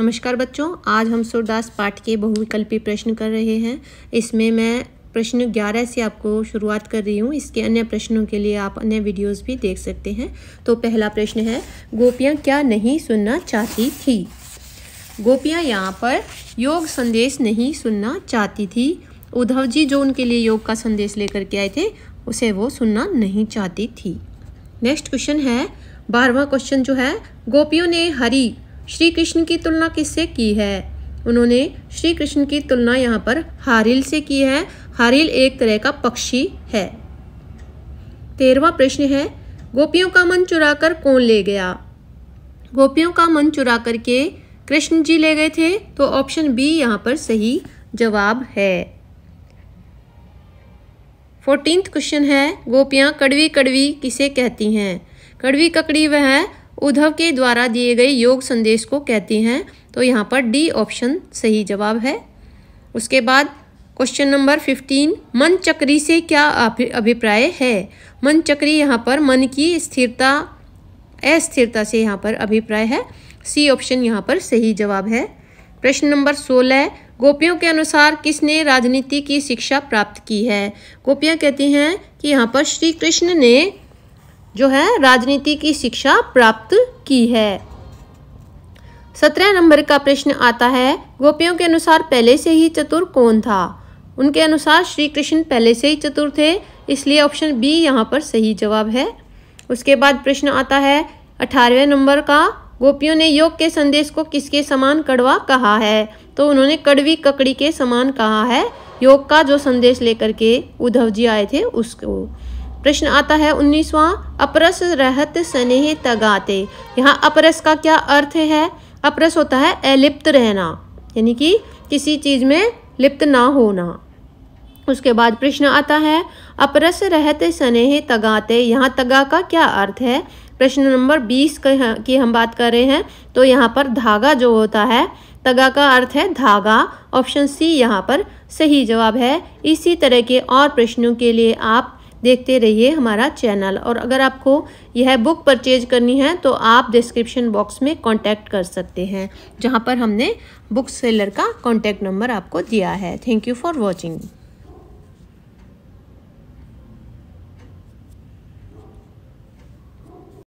नमस्कार बच्चों आज हम सूरदास पाठ के बहुविकल्पी प्रश्न कर रहे हैं इसमें मैं प्रश्न 11 से आपको शुरुआत कर रही हूँ इसके अन्य प्रश्नों के लिए आप अन्य वीडियोस भी देख सकते हैं तो पहला प्रश्न है गोपियाँ क्या नहीं सुनना चाहती थी गोपियाँ यहाँ पर योग संदेश नहीं सुनना चाहती थी उद्धव जी जो उनके लिए योग का संदेश लेकर के आए थे उसे वो सुनना नहीं चाहती थी नेक्स्ट क्वेश्चन है बारहवा क्वेश्चन जो है गोपियों ने हरी श्री कृष्ण की तुलना किससे की है उन्होंने श्री कृष्ण की तुलना यहाँ पर हारिल से की है हारिल एक तरह का पक्षी है तेरवा प्रश्न है गोपियों का मन चुराकर कौन ले गया गोपियों का मन चुरा करके कृष्ण जी ले गए थे तो ऑप्शन बी यहाँ पर सही जवाब है फोर्टीन क्वेश्चन है गोपियाँ कड़वी कड़वी किसे कहती हैं कड़वी ककड़ी वह है उद्धव के द्वारा दिए गए योग संदेश को कहते हैं तो यहाँ पर डी ऑप्शन सही जवाब है उसके बाद क्वेश्चन नंबर फिफ्टीन मन चक्री से क्या अभिप्राय है मन चक्री यहाँ पर मन की स्थिरता अस्थिरता से यहाँ पर अभिप्राय है सी ऑप्शन यहाँ पर सही जवाब है प्रश्न नंबर सोलह गोपियों के अनुसार किसने राजनीति की शिक्षा प्राप्त की है गोपियाँ कहती हैं कि यहाँ पर श्री कृष्ण ने जो है राजनीति की शिक्षा प्राप्त की है सत्रह नंबर का प्रश्न आता है गोपियों के अनुसार पहले से ही चतुर कौन था उनके अनुसार श्री कृष्ण पहले से ही चतुर थे इसलिए ऑप्शन बी यहाँ पर सही जवाब है उसके बाद प्रश्न आता है अठारहवें नंबर का गोपियों ने योग के संदेश को किसके समान कड़वा कहा है तो उन्होंने कड़वी ककड़ी के समान कहा है योग का जो संदेश लेकर के उद्धव जी आए थे उसको प्रश्न आता है उन्नीसवा अपरस रहत स्नेह तगाते यहाँ अपरस का क्या अर्थ है अपरस होता है अलिप्त रहना यानी कि किसी चीज़ में लिप्त ना होना उसके बाद प्रश्न आता है अपरस रहत स्नेह तगाते यहाँ तगा का क्या अर्थ है प्रश्न नंबर बीस की हम बात कर रहे हैं तो यहाँ पर धागा जो होता है तगा का अर्थ है धागा ऑप्शन सी यहाँ पर सही जवाब है इसी तरह के और प्रश्नों के लिए आप देखते रहिए हमारा चैनल और अगर आपको यह बुक परचेज करनी है तो आप डिस्क्रिप्शन बॉक्स में कांटेक्ट कर सकते हैं जहां पर हमने बुक सेलर का कांटेक्ट नंबर आपको दिया है थैंक यू फॉर वॉचिंग